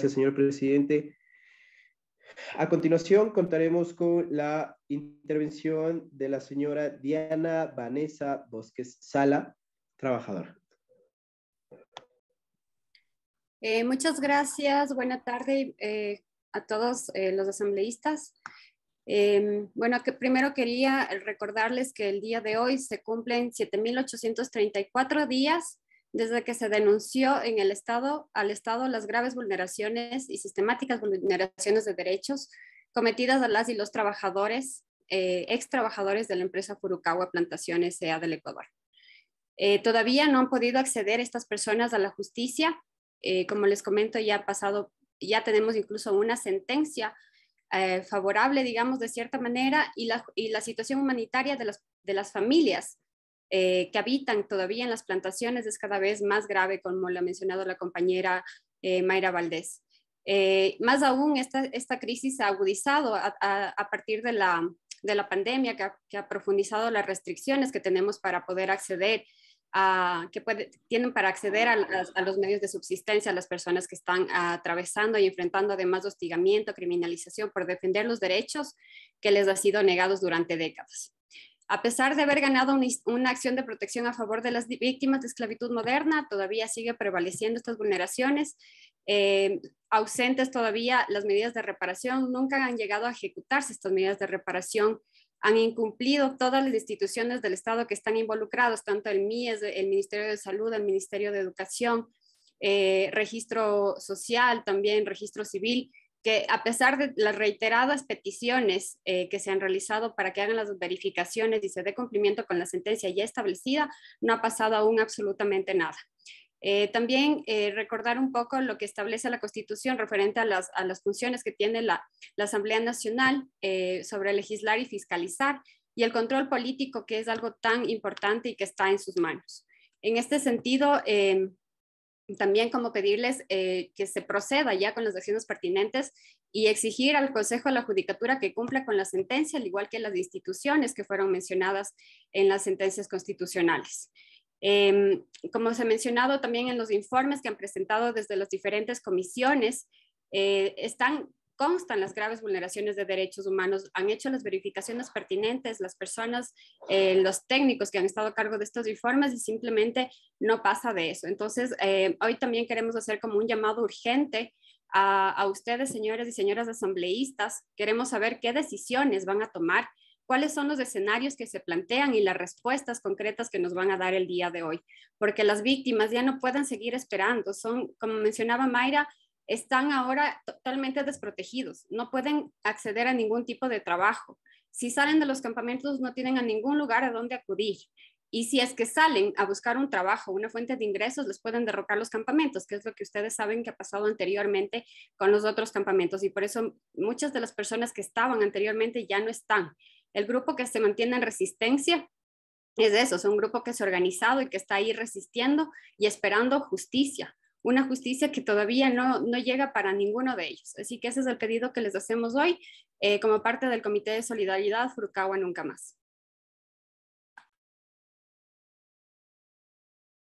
Gracias, señor presidente. A continuación, contaremos con la intervención de la señora Diana Vanessa Bosques Sala, trabajadora. Eh, muchas gracias. Buena tarde eh, a todos eh, los asambleístas. Em, bueno, que primero quería recordarles que el día de hoy se cumplen 7.834 días desde que se denunció en el Estado, al Estado las graves vulneraciones y sistemáticas vulneraciones de derechos cometidas a las y los trabajadores, eh, ex trabajadores de la empresa Furukawa Plantaciones S.A. del Ecuador. Eh, todavía no han podido acceder estas personas a la justicia. Eh, como les comento, ya ha pasado, ya tenemos incluso una sentencia favorable, digamos, de cierta manera, y la, situación humanitaria de las, de las familias eh, que habitan todavía en las plantaciones es cada vez más grave, como lo ha mencionado la compañera eh, Mayra Valdés. Eh, más aún, esta, esta crisis ha agudizado a, partir de la, pandemia, que ha, profundizado las restricciones que tenemos para poder acceder a, que tienen para acceder a, los medios de subsistencia, a las personas que están atravesando y enfrentando además hostigamiento, criminalización por defender los derechos que les ha sido negados durante décadas. A pesar de haber ganado una, acción de protección a favor de las víctimas de esclavitud moderna, todavía sigue prevaleciendo estas vulneraciones. Em, ausentes todavía las medidas de reparación, nunca han llegado a ejecutarse estas medidas de reparación. Han incumplido todas las instituciones del Estado que están involucradas, tanto el MIES, el Ministerio de Salud, el Ministerio de Educación, eh, registro social, también registro civil que a pesar de las reiteradas peticiones eh, que se han realizado para que hagan las verificaciones y se dé cumplimiento con la sentencia ya establecida, no ha pasado aún absolutamente nada. Eh, también eh, recordar un poco lo que establece la Constitución referente a las, funciones que tiene la, Asamblea Nacional sobre legislar y fiscalizar y el control político que es algo tan importante y que está en sus manos. En este sentido, también como pedirles eh, que se proceda ya con las acciones pertinentes y exigir al Consejo de la Judicatura que cumpla con la sentencia, al igual que las instituciones que fueron mencionadas en las sentencias constitucionales. Em, como se ha mencionado también en los informes que han presentado desde las diferentes comisiones, eh, están constan las graves vulneraciones de derechos humanos, han hecho las verificaciones pertinentes, las personas, eh, los técnicos que han estado a cargo de estos informes y simplemente no pasa de eso. Entonces, eh, hoy también queremos hacer como un llamado urgente a, a ustedes, señores y señoras asambleístas. Queremos saber qué decisiones van a tomar cuáles son los escenarios que se plantean y las respuestas concretas que nos van a dar el día de hoy, porque las víctimas ya no pueden seguir esperando, son, como mencionaba Mayra, están ahora totalmente desprotegidos, no pueden acceder a ningún tipo de trabajo. Si salen de los campamentos, no tienen a ningún lugar a donde acudir. Y si es que salen a buscar un trabajo, una fuente de ingresos, les pueden derrocar los campamentos, que es lo que ustedes saben que ha pasado anteriormente con los otros campamentos. Y por eso muchas de las personas que estaban anteriormente ya no están. El grupo que se mantiene en resistencia es eso, es un grupo que es organizado y que está ahí resistiendo y esperando justicia una justicia que todavía no, no llega para ninguno de ellos. Así que ese es el pedido que les hacemos hoy eh, como parte del Comité de Solidaridad Furukawa Nunca Más.